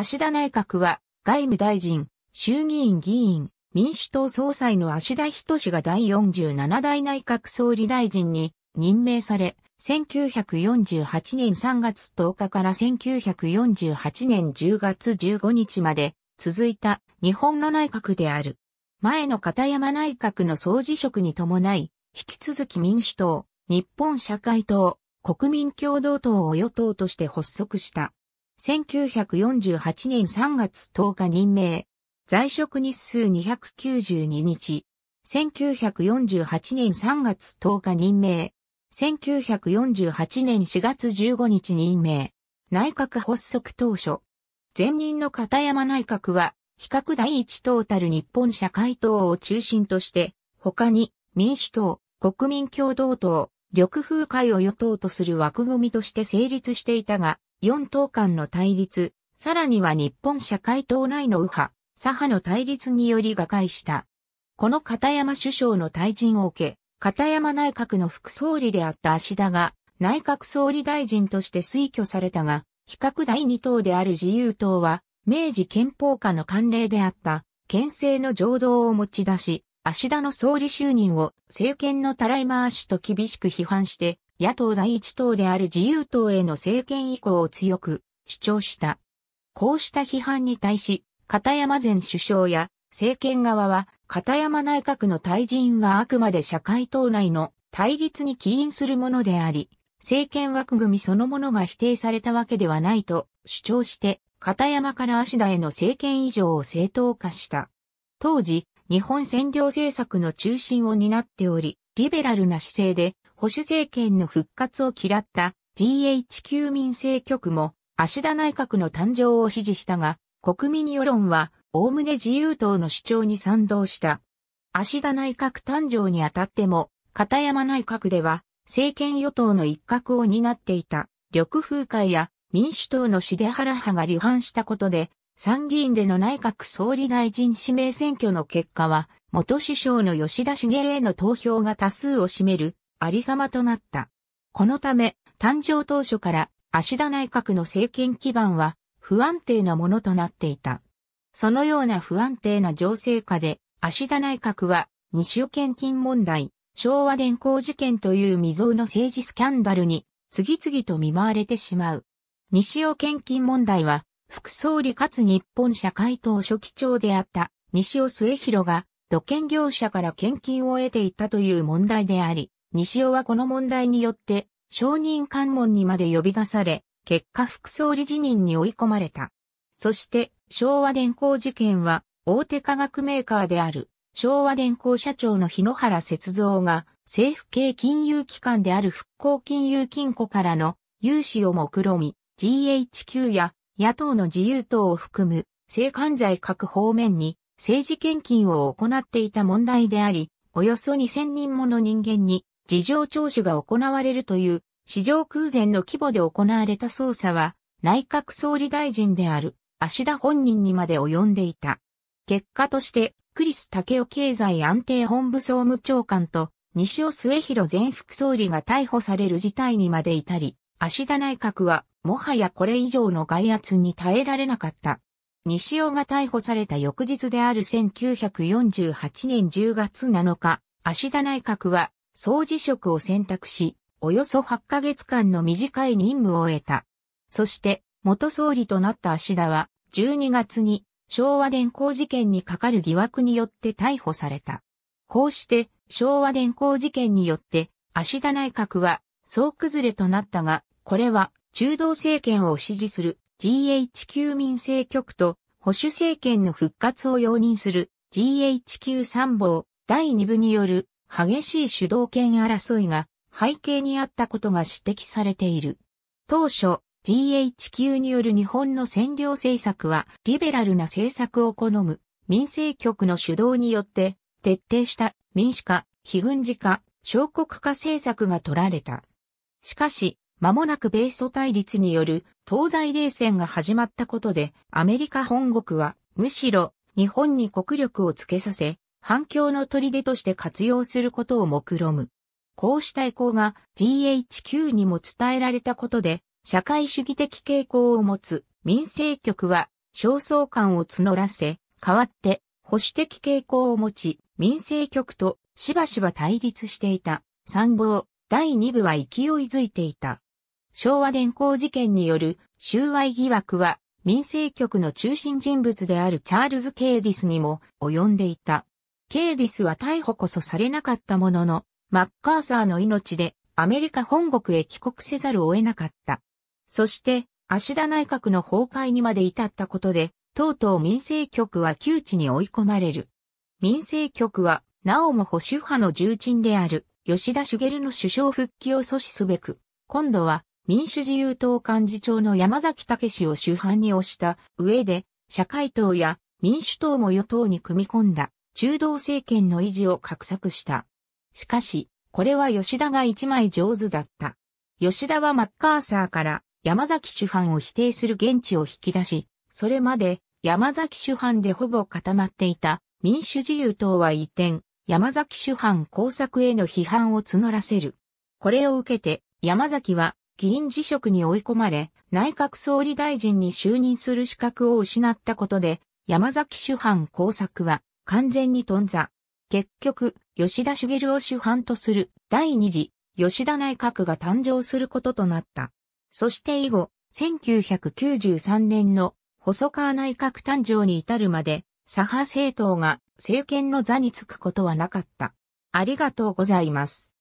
芦田内閣は、外務大臣、衆議院議員、民主党総裁の芦田仁が第47代内閣総理大臣に任命され、1948年3月10日から1948年10月15日まで続いた日本の内閣である。前の片山内閣の総辞職に伴い、引き続き民主党、日本社会党、国民共同党を与党として発足した。1948年3月10日任命。在職日数292日。1948年3月10日任命。1948年4月15日任命。内閣発足当初。前任の片山内閣は、比較第一トータル日本社会党を中心として、他に民主党、国民共同党、緑風会を与党とする枠組みとして成立していたが、4党間の対立、さらには日本社会党内の右派、左派の対立により瓦解した。この片山首相の退陣を受け、片山内閣の副総理であった足田が、内閣総理大臣として推挙されたが、比較第2党である自由党は、明治憲法下の慣例であった、憲政の浄土を持ち出し、足田の総理就任を政権のたらい回しと厳しく批判して、野党第一党である自由党への政権移行を強く主張した。こうした批判に対し、片山前首相や政権側は、片山内閣の退陣はあくまで社会党内の対立に起因するものであり、政権枠組みそのものが否定されたわけではないと主張して、片山から足田への政権移譲を正当化した。当時、日本占領政策の中心を担っており、リベラルな姿勢で保守政権の復活を嫌った GHQ 民政局も足田内閣の誕生を支持したが、国民世論は概ね自由党の主張に賛同した。足田内閣誕生にあたっても、片山内閣では政権与党の一角を担っていた緑風会や民主党の重原派が離反したことで、参議院での内閣総理大臣指名選挙の結果は、元首相の吉田茂への投票が多数を占めるありさまとなった。このため、誕生当初から足田内閣の政権基盤は不安定なものとなっていた。そのような不安定な情勢下で、足田内閣は、西尾献金問題、昭和電工事件という未曾有の政治スキャンダルに、次々と見舞われてしまう。西尾献金問題は、副総理かつ日本社会党書記長であった西尾末広が、土建業者から献金を得ていたという問題であり、西尾はこの問題によって、承認関門にまで呼び出され、結果副総理辞任に追い込まれた。そして、昭和電工事件は、大手化学メーカーである、昭和電工社長の日野原節造が、政府系金融機関である復興金融金庫からの融資を目論み、GHQ や野党の自由党を含む性犯罪各方面に政治献金を行っていた問題であり、およそ2000人もの人間に事情聴取が行われるという史上空前の規模で行われた捜査は内閣総理大臣である足田本人にまで及んでいた。結果としてクリス・ケオ経済安定本部総務長官と西尾末広前副総理が逮捕される事態にまで至り、足田内閣はもはやこれ以上の外圧に耐えられなかった。西尾が逮捕された翌日である1948年10月7日、足田内閣は総辞職を選択し、およそ8ヶ月間の短い任務を得た。そして、元総理となった足田は、12月に昭和電工事件にかかる疑惑によって逮捕された。こうして、昭和電工事件によって、足田内閣は、総崩れとなったが、これは、中道政権を支持する GHQ 民政局と、保守政権の復活を容認する GHQ 参謀第2部による激しい主導権争いが背景にあったことが指摘されている。当初、GHQ による日本の占領政策は、リベラルな政策を好む民政局の主導によって、徹底した民主化、非軍事化、小国化政策が取られた。しかし、間もなく米ソ対立による東西冷戦が始まったことで、アメリカ本国は、むしろ日本に国力をつけさせ、反響の砦として活用することを目論む。こうした意向が GHQ にも伝えられたことで、社会主義的傾向を持つ民政局は、焦燥感を募らせ、代わって保守的傾向を持ち、民政局としばしば対立していた参謀第2部は勢いづいていた。昭和電工事件による収賄疑惑は民政局の中心人物であるチャールズ・ケイディスにも及んでいた。ケーディスは逮捕こそされなかったものの、マッカーサーの命でアメリカ本国へ帰国せざるを得なかった。そして、足田内閣の崩壊にまで至ったことで、とうとう民政局は窮地に追い込まれる。民政局は、なおも保守派の重鎮である、吉田茂の首相復帰を阻止すべく、今度は民主自由党幹事長の山崎武氏を主犯に推した上で、社会党や民主党も与党に組み込んだ。中道政権の維持を画策した。しかし、これは吉田が一枚上手だった。吉田はマッカーサーから山崎主犯を否定する現地を引き出し、それまで山崎主犯でほぼ固まっていた民主自由党は移転、山崎主犯工作への批判を募らせる。これを受けて山崎は議員辞職に追い込まれ、内閣総理大臣に就任する資格を失ったことで、山崎主犯工作は完全に頓挫。結局、吉田茂を主犯とする第二次吉田内閣が誕生することとなった。そして以後、1993年の細川内閣誕生に至るまで、左派政党が政権の座につくことはなかった。ありがとうございます。